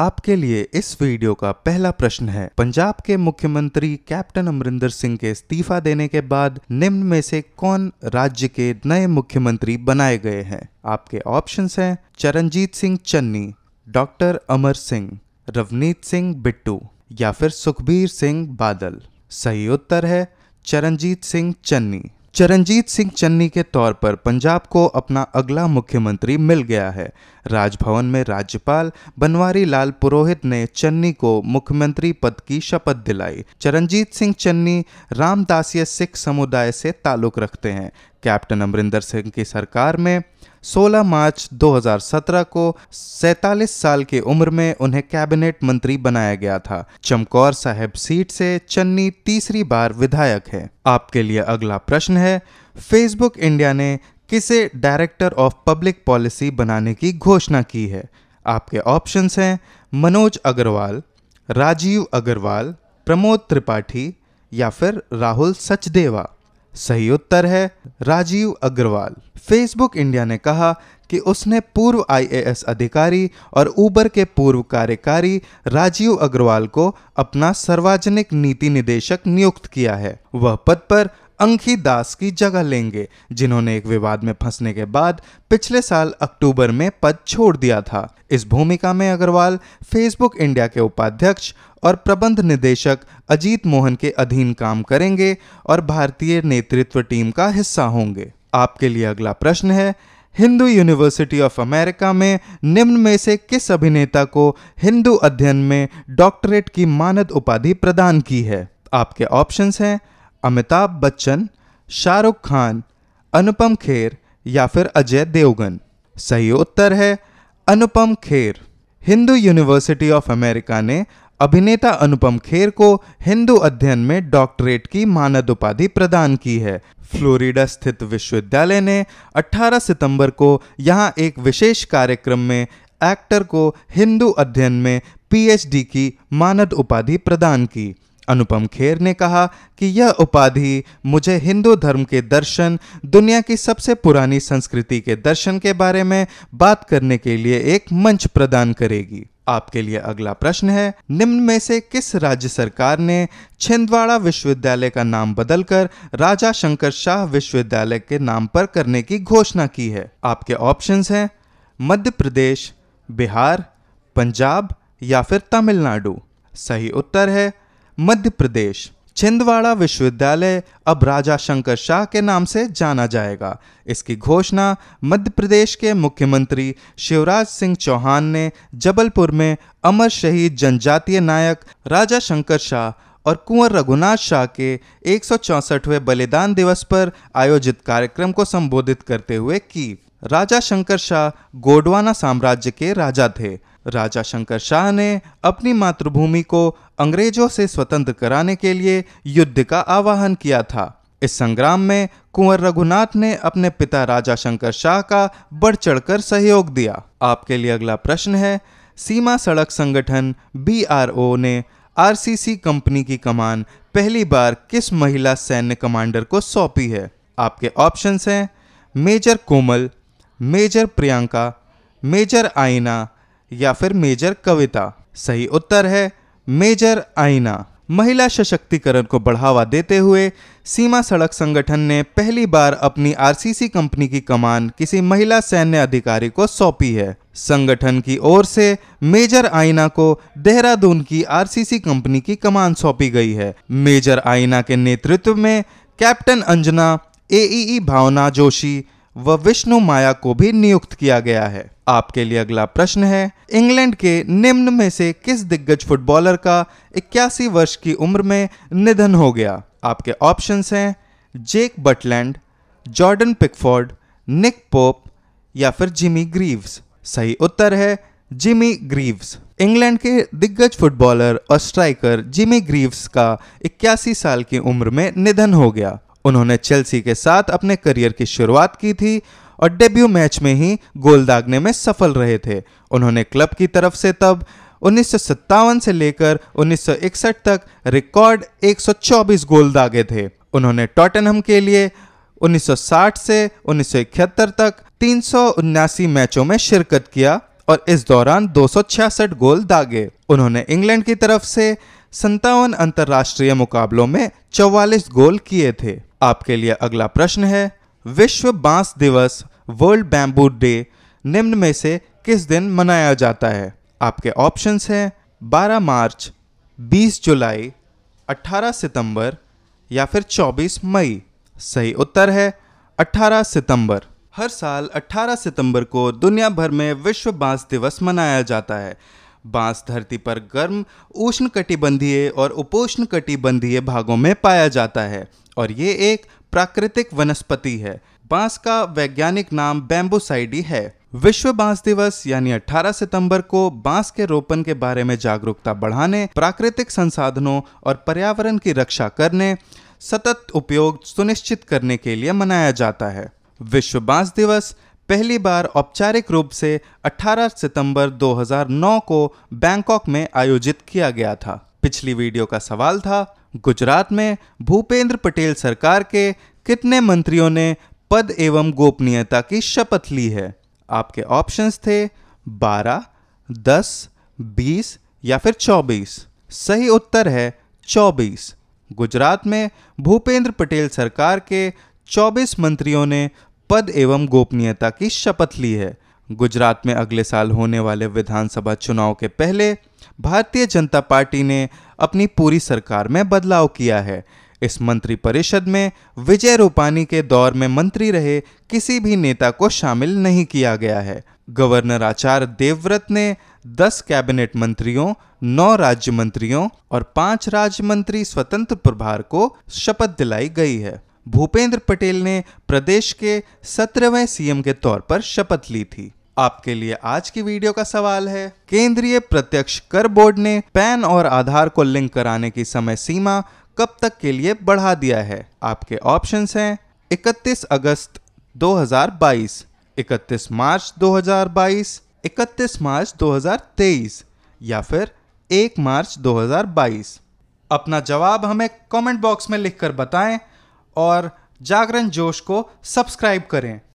आपके लिए इस वीडियो का पहला प्रश्न है पंजाब के मुख्यमंत्री कैप्टन अमरिंदर सिंह के इस्तीफा देने के बाद निम्न में से कौन राज्य के नए मुख्यमंत्री बनाए गए हैं आपके ऑप्शंस हैं चरणजीत सिंह चन्नी डॉक्टर अमर सिंह रवनीत सिंह बिट्टू या फिर सुखबीर सिंह बादल सही उत्तर है चरणजीत सिंह चन्नी चरणजीत सिंह चन्नी के तौर पर पंजाब को अपना अगला मुख्यमंत्री मिल गया है राजभवन में राज्यपाल बनवारी लाल पुरोहित ने चन्नी को मुख्यमंत्री पद की शपथ दिलाई चरणजीत सिंह चन्नी रामदासीय सिख समुदाय से ताल्लुक रखते हैं कैप्टन अमरिंदर सिंह की सरकार में 16 मार्च 2017 को सैतालीस साल की उम्र में उन्हें कैबिनेट मंत्री बनाया गया था चमकौर साहब सीट से चन्नी तीसरी बार विधायक है आपके लिए अगला प्रश्न है फेसबुक इंडिया ने किसे डायरेक्टर ऑफ पब्लिक पॉलिसी बनाने की घोषणा की है आपके ऑप्शंस हैं मनोज अग्रवाल राजीव अग्रवाल प्रमोद त्रिपाठी या फिर राहुल सचदेवा सही उत्तर है राजीव अग्रवाल फेसबुक इंडिया ने कहा कि उसने पूर्व आईएएस अधिकारी और ऊबर के पूर्व कार्यकारी राजीव अग्रवाल को अपना सार्वजनिक नीति निदेशक नियुक्त किया है वह पद पर अंखी दास की जगह लेंगे जिन्होंने एक विवाद में फंसने के बाद पिछले साल अक्टूबर में पद छोड़ दिया था इस भूमिका में अग्रवाल फेसबुक इंडिया के उपाध्यक्ष और प्रबंध निदेशक अजीत मोहन के अधीन काम करेंगे और भारतीय नेतृत्व टीम का हिस्सा होंगे आपके लिए अगला प्रश्न है हिंदू यूनिवर्सिटी ऑफ अमेरिका में निम्न में से किस अभिनेता को हिंदू अध्ययन में डॉक्टरेट की मानद उपाधि प्रदान की है आपके ऑप्शंस हैं अमिताभ बच्चन शाहरुख खान अनुपम खेर या फिर अजय देवगन सही उत्तर है Anupam Kher Hindu university of America ने अभिनेता अनुपम खेर को हिंदू अध्ययन में डॉक्टरेट की मानद उपाधि प्रदान की है फ्लोरिडा स्थित विश्वविद्यालय ने 18 सितंबर को यहां एक विशेष कार्यक्रम में एक्टर को हिंदू अध्ययन में पीएचडी की मानद उपाधि प्रदान की अनुपम खेर ने कहा कि यह उपाधि मुझे हिंदू धर्म के दर्शन दुनिया की सबसे पुरानी संस्कृति के दर्शन के बारे में बात करने के लिए एक मंच प्रदान करेगी आपके लिए अगला प्रश्न है निम्न में से किस राज्य सरकार ने छिंदवाड़ा विश्वविद्यालय का नाम बदलकर राजा शंकर शाह विश्वविद्यालय के नाम पर करने की घोषणा की है आपके ऑप्शंस हैं मध्य प्रदेश बिहार पंजाब या फिर तमिलनाडु सही उत्तर है मध्य प्रदेश छिंदवाड़ा विश्वविद्यालय अब राजा शंकर शाह के नाम से जाना जाएगा इसकी घोषणा मध्य प्रदेश के मुख्यमंत्री शिवराज सिंह चौहान ने जबलपुर में अमर शहीद जनजातीय नायक राजा शंकर शाह और कुंवर रघुनाथ शाह के एक बलिदान दिवस पर आयोजित कार्यक्रम को संबोधित करते हुए की राजा शंकर शाह गोडवाना साम्राज्य के राजा थे राजा शंकर शाह ने अपनी मातृभूमि को अंग्रेजों से स्वतंत्र कराने के लिए युद्ध का आह्वान किया था इस संग्राम में कुंवर रघुनाथ ने अपने पिता राजा शंकर शाह का बढ़ चढ़कर सहयोग दिया आपके लिए अगला प्रश्न है सीमा सड़क संगठन बी ने आर कंपनी की कमान पहली बार किस महिला सैन्य कमांडर को सौंपी है आपके ऑप्शंस हैं major Komal major Priyanka major Aaina या फिर मेजर कविता सही उत्तर है मेजर आईना महिला सशक्तिकरण को बढ़ावा देते हुए सीमा सड़क संगठन ने पहली बार अपनी आरसीसी कंपनी की कमान किसी महिला सैन्य अधिकारी को सौंपी है संगठन की ओर से मेजर आईना को देहरादून की आरसीसी कंपनी की कमान सौंपी गई है मेजर आईना के नेतृत्व में कैप्टन अंजना एई भावना जोशी व विष्णु माया को भी नियुक्त किया गया है आपके लिए अगला प्रश्न है इंग्लैंड के निम्न में से किस दिग्गज फुटबॉलर का इक्यासी वर्ष की उम्र में निधन हो गया आपके ऑप्शंस हैं Jack Butland Jordan Pickford Nick Pope या फिर जिमी ग्रीव्स सही उत्तर है जिमी ग्रीव्स इंग्लैंड के दिग्गज फुटबॉलर और स्ट्राइकर जिमी ग्रीव्स का इक्यासी साल की उम्र में निधन हो गया उन्होंने चेल्सी के साथ अपने करियर की शुरुआत की थी और डेब्यू मैच में ही गोल दागने में सफल रहे थे उन्होंने क्लब की तरफ से तब उन्नीस से लेकर 1961 तक रिकॉर्ड 124 गोल दागे थे उन्होंने टॉटनहम के लिए 1960 से 1971 तक तीन मैचों में शिरकत किया और इस दौरान 266 गोल दागे उन्होंने इंग्लैंड की तरफ से संतावन अंतर्राष्ट्रीय मुकाबलों में 44 गोल किए थे आपके लिए अगला प्रश्न है विश्व बांस दिवस वर्ल्ड बैम्बू डे निम्न में से किस दिन मनाया जाता है आपके ऑप्शंस हैं 12 मार्च 20 जुलाई 18 सितंबर या फिर 24 मई सही उत्तर है 18 सितंबर हर साल 18 सितंबर को दुनिया भर में विश्व बांस दिवस मनाया जाता है बांस धरती पर गर्म उष्ण कटिबंधीय और उपोष्ण कटिबंधीय भागों में पाया जाता है और ये एक प्राकृतिक वनस्पति है बांस का वैज्ञानिक नाम बैम्बोसाइडी है विश्व बांस दिवस यानी 18 सितंबर को बांस के रोपण के बारे में जागरूकता बढ़ाने प्राकृतिक संसाधनों और पर्यावरण की रक्षा करने सतत उपयोग सुनिश्चित करने के लिए मनाया जाता है विश्व बांस दिवस पहली बार औपचारिक रूप से 18 सितंबर 2009 को बैंकॉक में आयोजित किया गया था पिछली वीडियो का सवाल था गुजरात में भूपेंद्र पटेल सरकार के कितने मंत्रियों ने पद एवं गोपनीयता की शपथ ली है आपके ऑप्शंस थे 12, 10, 20 या फिर 24। सही उत्तर है 24। गुजरात में भूपेंद्र पटेल सरकार के 24 मंत्रियों ने पद एवं गोपनीयता की शपथ ली है गुजरात में अगले साल होने वाले विधानसभा चुनाव के पहले भारतीय जनता पार्टी ने अपनी पूरी सरकार में बदलाव किया है इस मंत्री परिषद में विजय रूपानी के दौर में मंत्री रहे किसी भी नेता को शामिल नहीं किया गया है गवर्नर आचार्य देवव्रत ने 10 कैबिनेट मंत्रियों नौ राज्य मंत्रियों और पांच राज्य मंत्री स्वतंत्र प्रभार को शपथ दिलाई गई है भूपेंद्र पटेल ने प्रदेश के सत्रहवें सीएम के तौर पर शपथ ली थी आपके लिए आज की वीडियो का सवाल है केंद्रीय प्रत्यक्ष कर बोर्ड ने पैन और आधार को लिंक कराने की समय सीमा कब तक के लिए बढ़ा दिया है आपके ऑप्शंस हैं 31 अगस्त 2022, 31 मार्च 2022, 31 मार्च 2023 या फिर 1 मार्च 2022। अपना जवाब हमें कमेंट बॉक्स में लिखकर बताएं और जागरण जोश को सब्सक्राइब करें